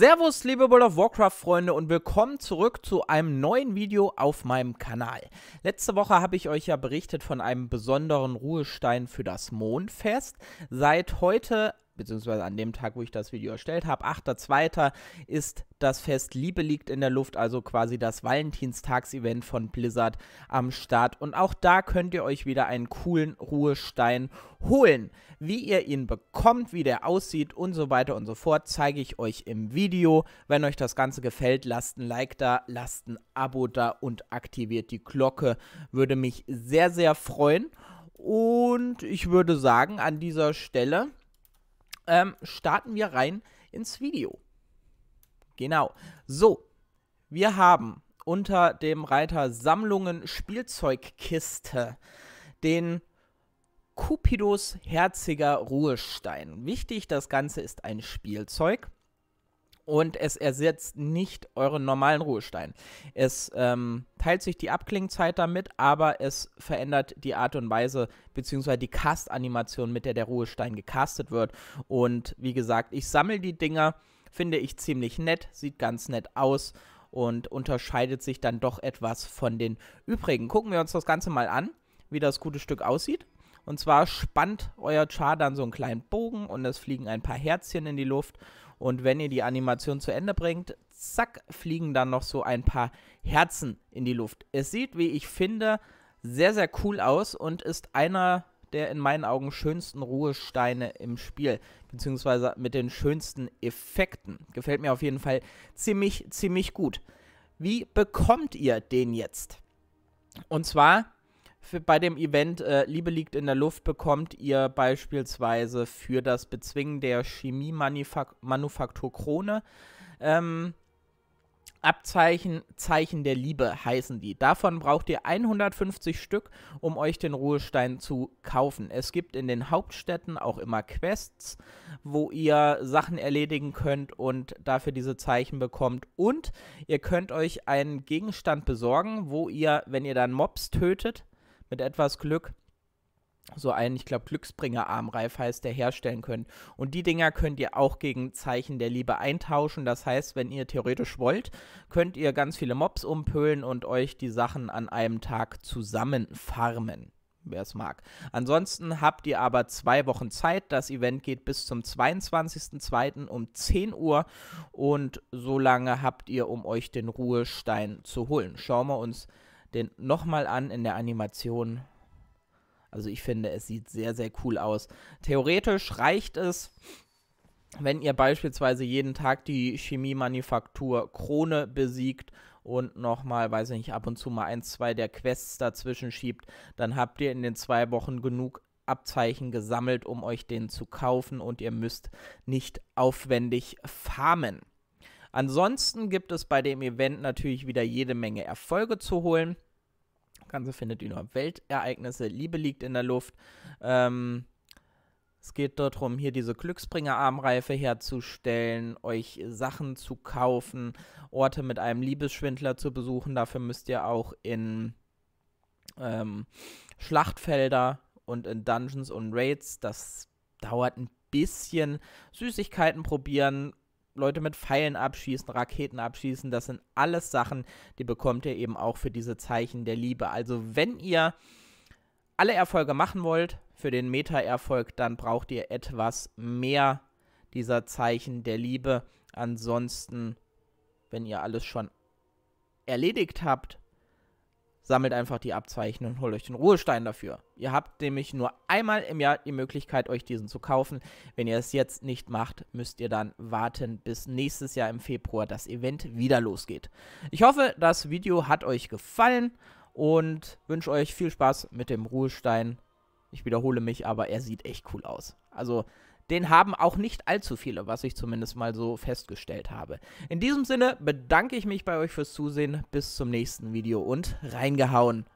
Servus, liebe World of Warcraft-Freunde und willkommen zurück zu einem neuen Video auf meinem Kanal. Letzte Woche habe ich euch ja berichtet von einem besonderen Ruhestein für das Mondfest. Seit heute beziehungsweise an dem Tag, wo ich das Video erstellt habe, 8.2. ist das Fest Liebe liegt in der Luft, also quasi das Valentinstags-Event von Blizzard am Start. Und auch da könnt ihr euch wieder einen coolen Ruhestein holen. Wie ihr ihn bekommt, wie der aussieht und so weiter und so fort, zeige ich euch im Video. Wenn euch das Ganze gefällt, lasst ein Like da, lasst ein Abo da und aktiviert die Glocke. Würde mich sehr, sehr freuen. Und ich würde sagen, an dieser Stelle ähm, starten wir rein ins Video. Genau. So, wir haben unter dem Reiter Sammlungen Spielzeugkiste den Cupidos herziger Ruhestein. Wichtig, das Ganze ist ein Spielzeug und es ersetzt nicht euren normalen Ruhestein. Es ähm, teilt sich die Abklingzeit damit, aber es verändert die Art und Weise beziehungsweise die Cast-Animation, mit der der Ruhestein gecastet wird. Und wie gesagt, ich sammle die Dinger, finde ich ziemlich nett, sieht ganz nett aus und unterscheidet sich dann doch etwas von den übrigen. Gucken wir uns das Ganze mal an, wie das gute Stück aussieht. Und zwar spannt euer Char dann so einen kleinen Bogen und es fliegen ein paar Herzchen in die Luft. Und wenn ihr die Animation zu Ende bringt, zack, fliegen dann noch so ein paar Herzen in die Luft. Es sieht, wie ich finde, sehr, sehr cool aus und ist einer der in meinen Augen schönsten Ruhesteine im Spiel, beziehungsweise mit den schönsten Effekten. Gefällt mir auf jeden Fall ziemlich, ziemlich gut. Wie bekommt ihr den jetzt? Und zwar für, bei dem Event äh, Liebe liegt in der Luft bekommt ihr beispielsweise für das Bezwingen der Chemie-Manufaktur Krone ähm, Abzeichen Zeichen der Liebe heißen die. Davon braucht ihr 150 Stück, um euch den Ruhestein zu kaufen. Es gibt in den Hauptstädten auch immer Quests, wo ihr Sachen erledigen könnt und dafür diese Zeichen bekommt. Und ihr könnt euch einen Gegenstand besorgen, wo ihr, wenn ihr dann Mobs tötet, mit etwas Glück so einen, ich glaube, Glücksbringer-Armreif heißt der, herstellen könnt. Und die Dinger könnt ihr auch gegen Zeichen der Liebe eintauschen. Das heißt, wenn ihr theoretisch wollt, könnt ihr ganz viele Mobs umpölen und euch die Sachen an einem Tag zusammen farmen wer es mag. Ansonsten habt ihr aber zwei Wochen Zeit. Das Event geht bis zum 22.02. um 10 Uhr und so lange habt ihr, um euch den Ruhestein zu holen. Schauen wir uns den nochmal an in der Animation. Also ich finde, es sieht sehr, sehr cool aus. Theoretisch reicht es, wenn ihr beispielsweise jeden Tag die Chemiemanufaktur Krone besiegt und nochmal, weiß ich nicht, ab und zu mal ein, zwei der Quests dazwischen schiebt, dann habt ihr in den zwei Wochen genug Abzeichen gesammelt, um euch den zu kaufen und ihr müsst nicht aufwendig farmen. Ansonsten gibt es bei dem Event natürlich wieder jede Menge Erfolge zu holen. Das Ganze findet ihr nur Weltereignisse, Liebe liegt in der Luft. Ähm, es geht dort darum, hier diese Glücksbringer-Armreife herzustellen, euch Sachen zu kaufen, Orte mit einem Liebesschwindler zu besuchen. Dafür müsst ihr auch in ähm, Schlachtfelder und in Dungeons und Raids, das dauert ein bisschen, Süßigkeiten probieren, Leute mit Pfeilen abschießen, Raketen abschießen. Das sind alles Sachen, die bekommt ihr eben auch für diese Zeichen der Liebe. Also wenn ihr alle Erfolge machen wollt, für den Meta-Erfolg, dann braucht ihr etwas mehr dieser Zeichen der Liebe. Ansonsten, wenn ihr alles schon erledigt habt, sammelt einfach die Abzeichen und holt euch den Ruhestein dafür. Ihr habt nämlich nur einmal im Jahr die Möglichkeit, euch diesen zu kaufen. Wenn ihr es jetzt nicht macht, müsst ihr dann warten, bis nächstes Jahr im Februar das Event wieder losgeht. Ich hoffe, das Video hat euch gefallen und wünsche euch viel Spaß mit dem Ruhestein. Ich wiederhole mich, aber er sieht echt cool aus. Also den haben auch nicht allzu viele, was ich zumindest mal so festgestellt habe. In diesem Sinne bedanke ich mich bei euch fürs Zusehen. Bis zum nächsten Video und reingehauen.